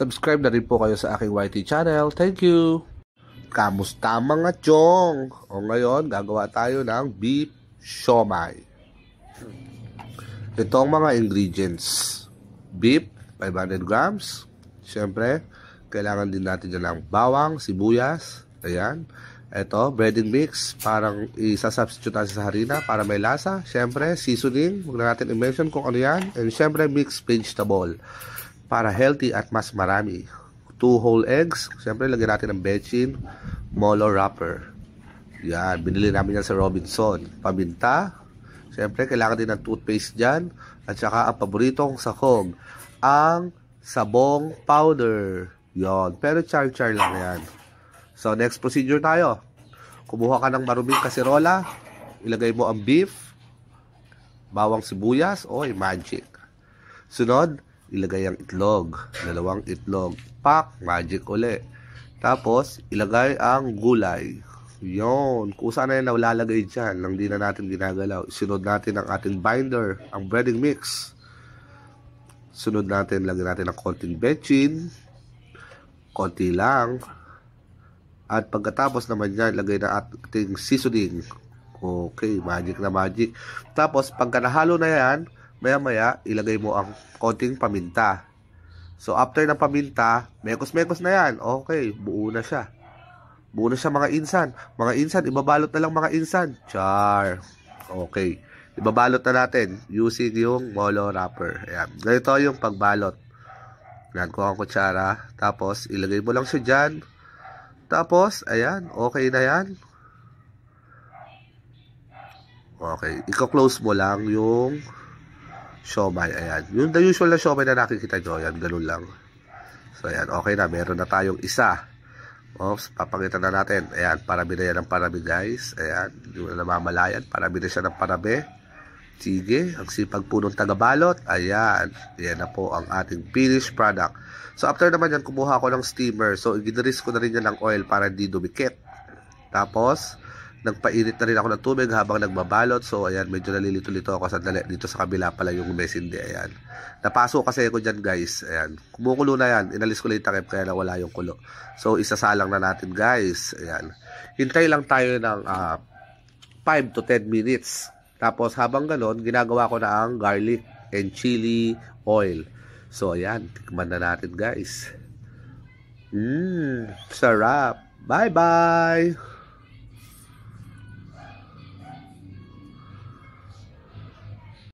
Subscribe na rin po kayo sa aking YT channel. Thank you! Kamusta mga chong? O ngayon, gagawa tayo ng beef siomay. Ito ang mga ingredients. Beef, 500 grams. Siyempre, kailangan din natin dyan ng bawang, sibuyas. Ayan. Ito, breading mix. Parang isa-substitute natin sa harina para may lasa. Siyempre, seasoning. Huwag na natin i-mention kung ano yan. And siyempre, mixed vegetable para healthy at mas marami. Two whole eggs. Siyempre, lagyan natin ng bechin, molo wrapper. Yan, binili namin yan sa Robinson. Paminta. Siyempre, kailangan din ng toothpaste dyan. At saka, ang paboritong sakog, ang sabong powder. Yon. Pero char-char lang yan. So, next procedure tayo. Kumuha ka ng maruming kaserola. Ilagay mo ang beef. Bawang sibuyas. Oy, magic. Sunod, ilagay ang itlog. Dalawang itlog. Pak! Magic uli. Tapos, ilagay ang gulay. Yon. Kung saan na yan nalalagay dyan, lang di na natin ginagalaw. Sunod natin ang ating binder, ang breading mix. Sunod natin, lagyan natin ng konting bechin. Konti lang. At pagkatapos naman yan, lagay na ating seasoning. Okay, magic na magic. Tapos, pagka nahalo na yan, maya maya ilagay mo ang konting paminta so after ng paminta mekos mekos na yan okay buo na siya buo na siya mga insan mga insan ibabalot na lang mga insan char okay ibabalot na natin using yung molo wrapper ayan ganito yung pagbalot yan kuha ang kutsara tapos ilagay mo lang siya dyan tapos ayan okay na yan Okay. Iko-close mo lang yung siomay. Ayan. Yung the usual na siomay na nakikita nyo. Ayan, ganun lang. So, ayan. Okay na. Meron na tayong isa. Oops, papangitan na natin. Ayan, parabi na yan ang parabi, guys. Ayan, yung namamalayan. Parabi na siya ng parabi. Sige, ang sipag punong tagabalot. Ayan, ayan na po ang ating finished product. So, after naman yan, kumuha ko ng steamer. So, iginiris ko na rin yan ng oil para hindi dumikit. Tapos, nagpainit na rin ako ng tubig habang nagbabalot. So, ayan, medyo nalilito-lito ako sandali. Dito sa kabila pala yung mesindi, ayan. Napaso kasi ako dyan, guys. Ayan, kumukulo na yan. Inalis ko lang yung takip kaya nawala yung kulo. So, isasalang na natin, guys. Ayan. Hintay lang tayo ng uh, ah, 5 to 10 minutes. Tapos, habang ganon, ginagawa ko na ang garlic and chili oil. So, ayan. Tikman na natin, guys. Mmm, sarap. Bye-bye!